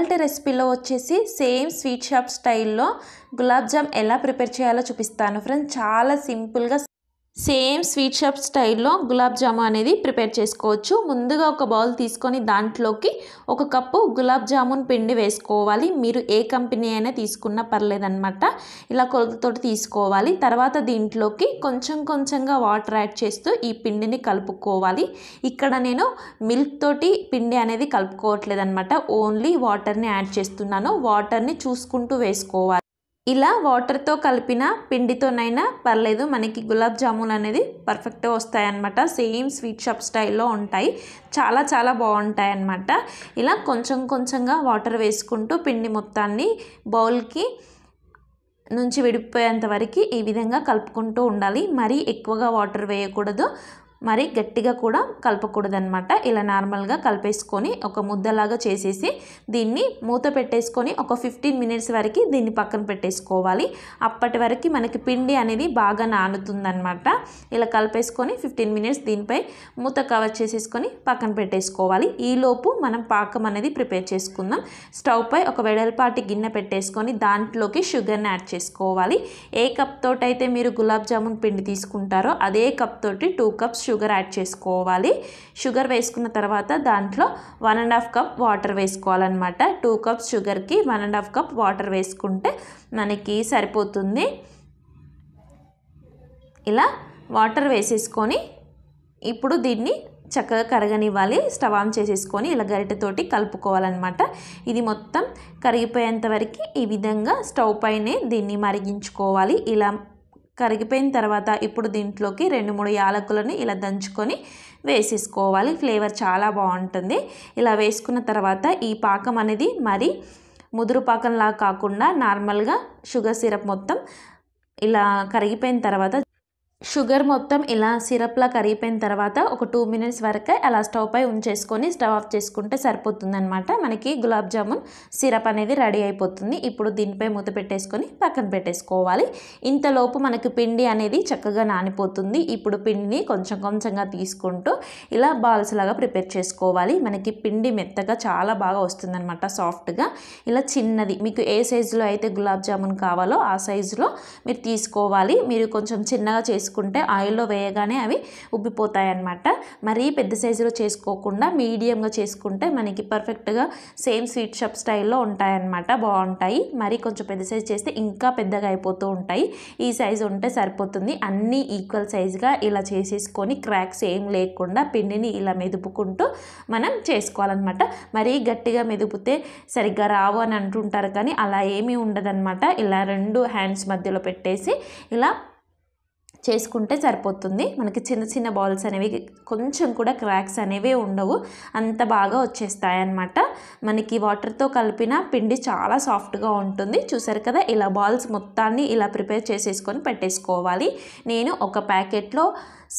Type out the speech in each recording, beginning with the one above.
ఇవాళ రెసిపీలో వచ్చేసి same sweet shop స్టైల్లో గులాబ్ జామ్ ఎలా ప్రిపేర్ చేయాలో చూపిస్తాను ఫ్రెండ్స్ చాలా సింపుల్గా సేమ్ స్వీట్ షాప్ స్టైల్లో గులాబ్ జాము అనేది ప్రిపేర్ చేసుకోవచ్చు ముందుగా ఒక బౌల్ తీసుకొని దాంట్లోకి ఒక కప్పు గులాబ్ జామున్ పిండి వేసుకోవాలి మీరు ఏ కంపెనీ అయినా తీసుకున్నా పర్లేదనమాట ఇలా కొలతతో తీసుకోవాలి తర్వాత దీంట్లోకి కొంచెం కొంచెంగా వాటర్ యాడ్ చేస్తూ ఈ పిండిని కలుపుకోవాలి ఇక్కడ నేను మిల్క్ తోటి పిండి అనేది కలుపుకోవట్లేదనమాట ఓన్లీ వాటర్ని యాడ్ చేస్తున్నాను వాటర్ని చూసుకుంటూ వేసుకోవాలి ఇలా వాటర్తో కలిపిన పిండితోనైనా పర్లేదు మనకి గులాబ్ జామున్ అనేది పర్ఫెక్ట్గా వస్తాయన్నమాట సేమ్ స్వీట్ షాప్ స్టైల్లో ఉంటాయి చాలా చాలా బాగుంటాయి అన్నమాట ఇలా కొంచెం కొంచెంగా వాటర్ వేసుకుంటూ పిండి మొత్తాన్ని బౌల్కి నుంచి విడిపోయేంత వరకు ఈ విధంగా కలుపుకుంటూ ఉండాలి మరీ ఎక్కువగా వాటర్ వేయకూడదు మరి గట్టిగా కూడా కలపకూడదనమాట ఇలా నార్మల్గా కలిపేసుకొని ఒక ముద్దలాగా చేసేసి దీన్ని మూత పెట్టేసుకొని ఒక ఫిఫ్టీన్ మినిట్స్ వరకు దీన్ని పక్కన పెట్టేసుకోవాలి అప్పటి వరకు మనకి పిండి అనేది బాగా నానుతుందనమాట ఇలా కలిపేసుకొని ఫిఫ్టీన్ మినిట్స్ దీనిపై మూత కవర్ చేసేసుకొని పక్కన పెట్టేసుకోవాలి ఈలోపు మనం పాకం అనేది ప్రిపేర్ చేసుకుందాం స్టవ్ పై ఒక వెడల్పాటి గిన్నె పెట్టేసుకొని దాంట్లోకి షుగర్ని యాడ్ చేసుకోవాలి ఏ కప్ తోటైతే మీరు గులాబ్ జామున్ పిండి తీసుకుంటారో అదే కప్ తోటి టూ కప్స్ షుగర్ యాడ్ చేసుకోవాలి షుగర్ వేసుకున్న తర్వాత దాంట్లో one and half cup water వేసుకోవాలన్నమాట టూ కప్స్ షుగర్కి one and half cup water వేసుకుంటే మనకి సరిపోతుంది ఇలా వాటర్ వేసేసుకొని ఇప్పుడు దీన్ని చక్కగా కరగనివ్వాలి స్టవ్ ఆన్ చేసేసుకొని ఇలా గరిటెతోటి కలుపుకోవాలన్నమాట ఇది మొత్తం కరిగిపోయేంత వరకు ఈ విధంగా స్టవ్ పైనే దీన్ని మరిగించుకోవాలి ఇలా కరిగిపోయిన తర్వాత ఇప్పుడు దీంట్లోకి రెండు మూడు యాలకులని ఇలా దంచుకొని వేసేసుకోవాలి ఫ్లేవర్ చాలా బాగుంటుంది ఇలా వేసుకున్న తర్వాత ఈ పాకం అనేది మరి ముదురు పాకంలా కాకుండా నార్మల్గా షుగర్ సిరప్ మొత్తం ఇలా కరిగిపోయిన తర్వాత షుగర్ మొత్తం ఇలా సిరప్లా కరిగిపోయిన తర్వాత ఒక టూ మినిట్స్ వరకు అలా స్టవ్ పై ఉంచేసుకొని స్టవ్ ఆఫ్ చేసుకుంటే సరిపోతుందనమాట మనకి గులాబ్ జామున్ సిరప్ అనేది రెడీ అయిపోతుంది ఇప్పుడు దీనిపై మూత పెట్టేసుకొని పక్కన పెట్టేసుకోవాలి ఇంతలోపు మనకి పిండి అనేది చక్కగా నానిపోతుంది ఇప్పుడు పిండిని కొంచెం కొంచెంగా తీసుకుంటూ ఇలా బాల్స్ లాగా ప్రిపేర్ చేసుకోవాలి మనకి పిండి మెత్తగా చాలా బాగా వస్తుందన్నమాట సాఫ్ట్గా ఇలా చిన్నది మీకు ఏ సైజులో అయితే గులాబ్ జామున్ కావాలో ఆ సైజులో మీరు తీసుకోవాలి మీరు కొంచెం చిన్నగా చేసుకో చేసుకుంటే ఆయిల్లో వేయగానే అవి ఉబ్బిపోతాయి అన్నమాట మరీ పెద్ద సైజులో చేసుకోకుండా మీడియంగా చేసుకుంటే మనకి పర్ఫెక్ట్గా సేమ్ స్వీట్ షాప్ స్టైల్లో ఉంటాయన్నమాట బాగుంటాయి మరీ కొంచెం పెద్ద సైజు చేస్తే ఇంకా పెద్దగా అయిపోతూ ఉంటాయి ఈ సైజు ఉంటే సరిపోతుంది అన్నీ ఈక్వల్ సైజుగా ఇలా చేసేసుకొని క్రాక్స్ ఏం లేకుండా పిండిని ఇలా మెదుపుకుంటూ మనం చేసుకోవాలన్నమాట మరీ గట్టిగా మెదుపుతే సరిగ్గా రావు అని అంటుంటారు కానీ అలా ఏమీ ఉండదన్నమాట ఇలా రెండు హ్యాండ్స్ మధ్యలో పెట్టేసి ఇలా చేసుకుంటే సరిపోతుంది మనకి చిన్న చిన్న బాల్స్ అనేవి కొంచెం కూడా క్రాక్స్ అనేవి ఉండవు అంత బాగా వచ్చేస్తాయి అన్నమాట మనకి వాటర్తో కలిపిన పిండి చాలా సాఫ్ట్గా ఉంటుంది చూసారు కదా ఇలా బాల్స్ మొత్తాన్ని ఇలా ప్రిపేర్ చేసేసుకొని పెట్టేసుకోవాలి నేను ఒక ప్యాకెట్లో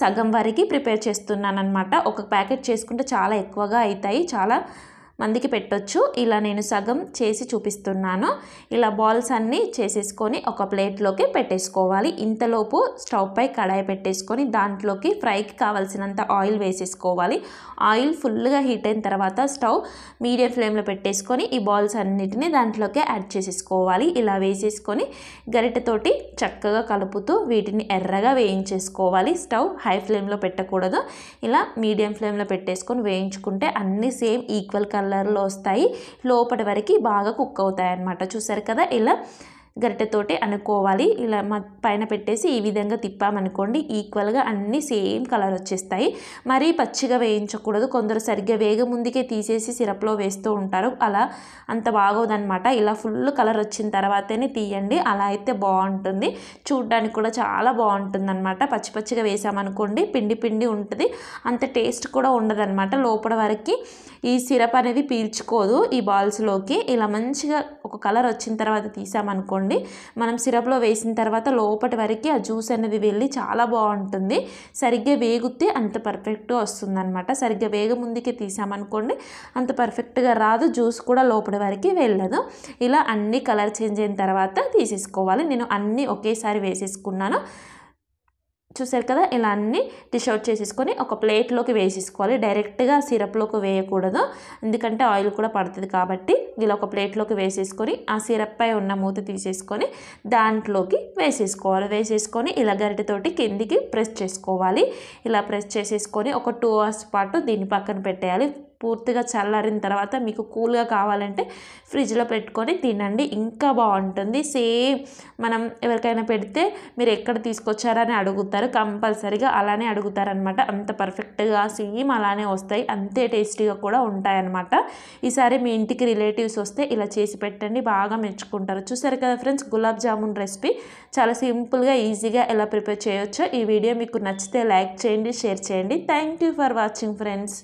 సగం వరకు ప్రిపేర్ చేస్తున్నాను అనమాట ఒక ప్యాకెట్ చేసుకుంటే చాలా ఎక్కువగా అవుతాయి చాలా మందికి పెట్టొచ్చు ఇలా నేను సగం చేసి చూపిస్తున్నాను ఇలా బాల్స్ అన్నీ చేసేసుకొని ఒక ప్లేట్లోకి పెట్టేసుకోవాలి ఇంతలోపు స్టవ్ పై కడాయి పెట్టేసుకొని దాంట్లోకి ఫ్రైకి కావాల్సినంత ఆయిల్ వేసేసుకోవాలి ఆయిల్ ఫుల్గా హీట్ అయిన తర్వాత స్టవ్ మీడియం ఫ్లేమ్లో పెట్టేసుకొని ఈ బాల్స్ అన్నిటినీ దాంట్లోకి యాడ్ చేసేసుకోవాలి ఇలా వేసేసుకొని గరిటెతోటి చక్కగా కలుపుతూ వీటిని ఎర్రగా వేయించేసుకోవాలి స్టవ్ హై ఫ్లేమ్లో పెట్టకూడదు ఇలా మీడియం ఫ్లేమ్లో పెట్టేసుకొని వేయించుకుంటే అన్నీ సేమ్ ఈక్వల్ కలర్ కలర్లో వస్తాయి లోపటి వరకు బాగా కుక్ అవుతాయి అనమాట చూసారు కదా ఇలా గరిటెతోటి అనుకోవాలి ఇలా మ పైన పెట్టేసి ఈ విధంగా తిప్పామనుకోండి ఈక్వల్గా అన్నీ సేమ్ కలర్ వచ్చేస్తాయి మరీ పచ్చిగా వేయించకూడదు కొందరు సరిగ్గా వేగ ముందుకే తీసేసి సిరప్లో వేస్తూ ఉంటారు అలా అంత బాగోదనమాట ఇలా ఫుల్ కలర్ వచ్చిన తర్వాతనే తీయండి అలా అయితే బాగుంటుంది చూడ్డానికి కూడా చాలా బాగుంటుంది అనమాట పచ్చి పచ్చిగా వేసామనుకోండి పిండి పిండి ఉంటుంది అంత టేస్ట్ కూడా ఉండదన్నమాట లోపల వరకు ఈ సిరప్ అనేది పీల్చుకోదు ఈ బాల్స్లోకి ఇలా మంచిగా ఒక కలర్ వచ్చిన తర్వాత తీసామనుకోండి మనం సిరప్లో వేసిన తర్వాత లోపటి వరకు ఆ జ్యూస్ అనేది వెళ్ళి చాలా బాగుంటుంది సరిగ్గా వేగితే అంత పర్ఫెక్ట్గా అనమాట సరిగ్గా వేగ ముందుకే తీసామనుకోండి అంత పర్ఫెక్ట్గా రాదు జ్యూస్ కూడా లోపటి వరకు వెళ్ళదు ఇలా అన్ని కలర్ చేంజ్ అయిన తర్వాత తీసేసుకోవాలి నేను అన్నీ ఒకేసారి వేసేసుకున్నాను చూసారు కదా ఇలా అన్నీ డిష్ అవుట్ చేసేసుకొని ఒక ప్లేట్లోకి వేసేసుకోవాలి డైరెక్ట్గా సిరప్లోకి వేయకూడదు ఎందుకంటే ఆయిల్ కూడా పడుతుంది కాబట్టి ఇలా ఒక ప్లేట్లోకి వేసేసుకొని ఆ సిరప్ పై ఉన్న మూత తీసేసుకొని దాంట్లోకి వేసేసుకోవాలి వేసేసుకొని ఇలా గరిటతోటి కిందికి ప్రెస్ చేసుకోవాలి ఇలా ప్రెస్ చేసేసుకొని ఒక టూ అవర్స్ పాటు దీన్ని పక్కన పెట్టేయాలి పూర్తిగా చల్లారిన తర్వాత మీకు కూల్గా కావాలంటే ఫ్రిడ్జ్లో పెట్టుకొని తినండి ఇంకా బాగుంటుంది సేమ్ మనం ఎవరికైనా పెడితే మీరు ఎక్కడ తీసుకొచ్చారని అడుగుతారు కంపల్సరీగా అలానే అడుగుతారనమాట అంత పర్ఫెక్ట్గా సేమ్ అలానే వస్తాయి అంతే టేస్టీగా కూడా ఉంటాయన్నమాట ఈసారి మీ ఇంటికి రిలేటివ్స్ వస్తే ఇలా చేసి పెట్టండి బాగా మెచ్చుకుంటారు చూసారు కదా ఫ్రెండ్స్ గులాబ్ జామున్ రెసిపీ చాలా సింపుల్గా ఈజీగా ఎలా ప్రిపేర్ చేయొచ్చో ఈ వీడియో మీకు నచ్చితే లైక్ చేయండి షేర్ చేయండి థ్యాంక్ ఫర్ వాచింగ్ ఫ్రెండ్స్